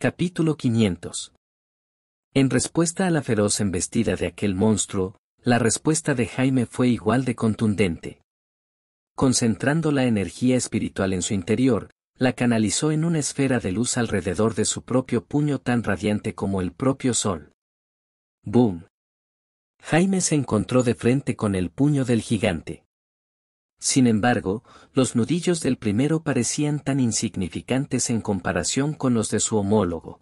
Capítulo 500. En respuesta a la feroz embestida de aquel monstruo, la respuesta de Jaime fue igual de contundente. Concentrando la energía espiritual en su interior, la canalizó en una esfera de luz alrededor de su propio puño tan radiante como el propio sol. ¡Boom! Jaime se encontró de frente con el puño del gigante. Sin embargo, los nudillos del primero parecían tan insignificantes en comparación con los de su homólogo.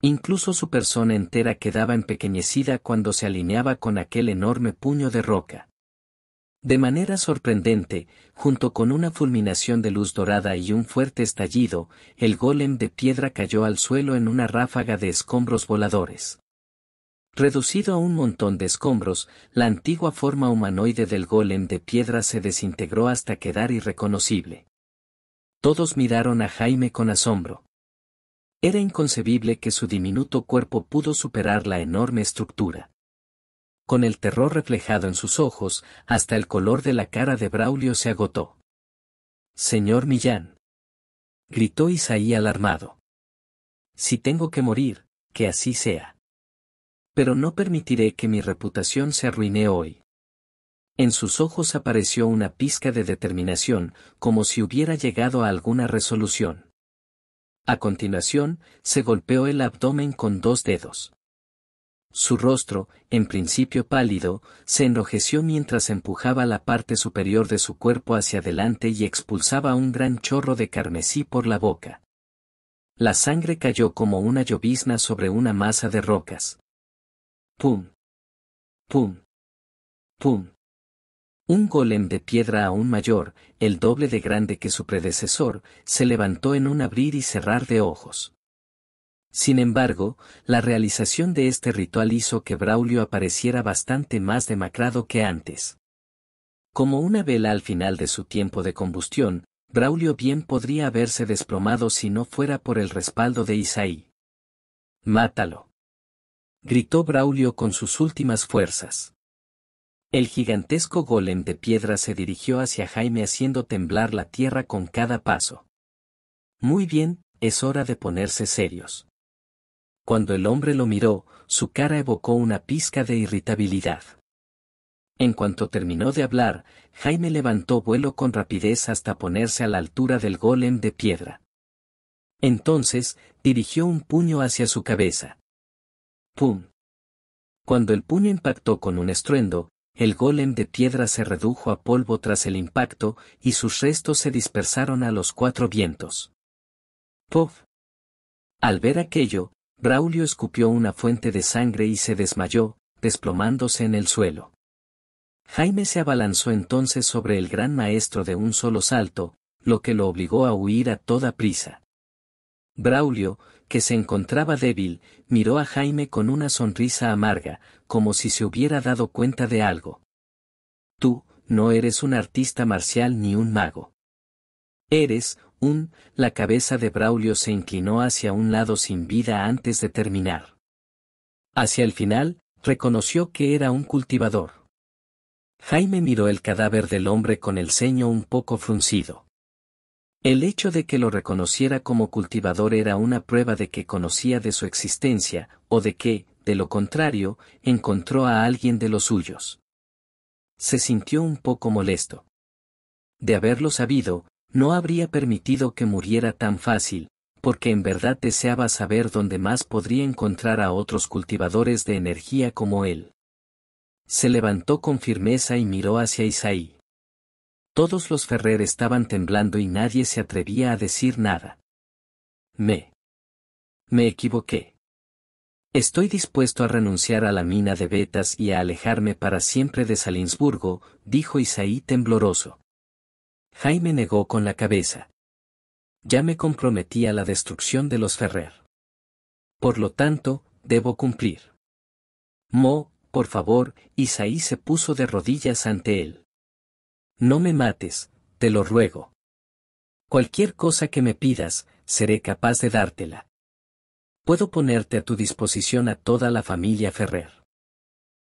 Incluso su persona entera quedaba empequeñecida cuando se alineaba con aquel enorme puño de roca. De manera sorprendente, junto con una fulminación de luz dorada y un fuerte estallido, el golem de piedra cayó al suelo en una ráfaga de escombros voladores. Reducido a un montón de escombros, la antigua forma humanoide del golem de piedra se desintegró hasta quedar irreconocible. Todos miraron a Jaime con asombro. Era inconcebible que su diminuto cuerpo pudo superar la enorme estructura. Con el terror reflejado en sus ojos, hasta el color de la cara de Braulio se agotó. Señor Millán. Gritó Isaí alarmado. Si tengo que morir, que así sea pero no permitiré que mi reputación se arruine hoy. En sus ojos apareció una pizca de determinación, como si hubiera llegado a alguna resolución. A continuación, se golpeó el abdomen con dos dedos. Su rostro, en principio pálido, se enrojeció mientras empujaba la parte superior de su cuerpo hacia adelante y expulsaba un gran chorro de carmesí por la boca. La sangre cayó como una llovizna sobre una masa de rocas. Pum. Pum. Pum. Un golem de piedra aún mayor, el doble de grande que su predecesor, se levantó en un abrir y cerrar de ojos. Sin embargo, la realización de este ritual hizo que Braulio apareciera bastante más demacrado que antes. Como una vela al final de su tiempo de combustión, Braulio bien podría haberse desplomado si no fuera por el respaldo de Isaí. Mátalo gritó Braulio con sus últimas fuerzas. El gigantesco golem de piedra se dirigió hacia Jaime haciendo temblar la tierra con cada paso. Muy bien, es hora de ponerse serios. Cuando el hombre lo miró, su cara evocó una pizca de irritabilidad. En cuanto terminó de hablar, Jaime levantó vuelo con rapidez hasta ponerse a la altura del golem de piedra. Entonces, dirigió un puño hacia su cabeza. ¡Pum! Cuando el puño impactó con un estruendo, el golem de piedra se redujo a polvo tras el impacto y sus restos se dispersaron a los cuatro vientos. Puf. Al ver aquello, Braulio escupió una fuente de sangre y se desmayó, desplomándose en el suelo. Jaime se abalanzó entonces sobre el gran maestro de un solo salto, lo que lo obligó a huir a toda prisa. Braulio, que se encontraba débil, miró a Jaime con una sonrisa amarga, como si se hubiera dado cuenta de algo. Tú, no eres un artista marcial ni un mago. Eres, un, la cabeza de Braulio se inclinó hacia un lado sin vida antes de terminar. Hacia el final, reconoció que era un cultivador. Jaime miró el cadáver del hombre con el ceño un poco fruncido. El hecho de que lo reconociera como cultivador era una prueba de que conocía de su existencia, o de que, de lo contrario, encontró a alguien de los suyos. Se sintió un poco molesto. De haberlo sabido, no habría permitido que muriera tan fácil, porque en verdad deseaba saber dónde más podría encontrar a otros cultivadores de energía como él. Se levantó con firmeza y miró hacia Isaí. Todos los Ferrer estaban temblando y nadie se atrevía a decir nada. Me. Me equivoqué. Estoy dispuesto a renunciar a la mina de Betas y a alejarme para siempre de Salinsburgo, dijo Isaí tembloroso. Jaime negó con la cabeza. Ya me comprometí a la destrucción de los Ferrer. Por lo tanto, debo cumplir. Mo, por favor, Isaí se puso de rodillas ante él. No me mates, te lo ruego. Cualquier cosa que me pidas, seré capaz de dártela. Puedo ponerte a tu disposición a toda la familia Ferrer.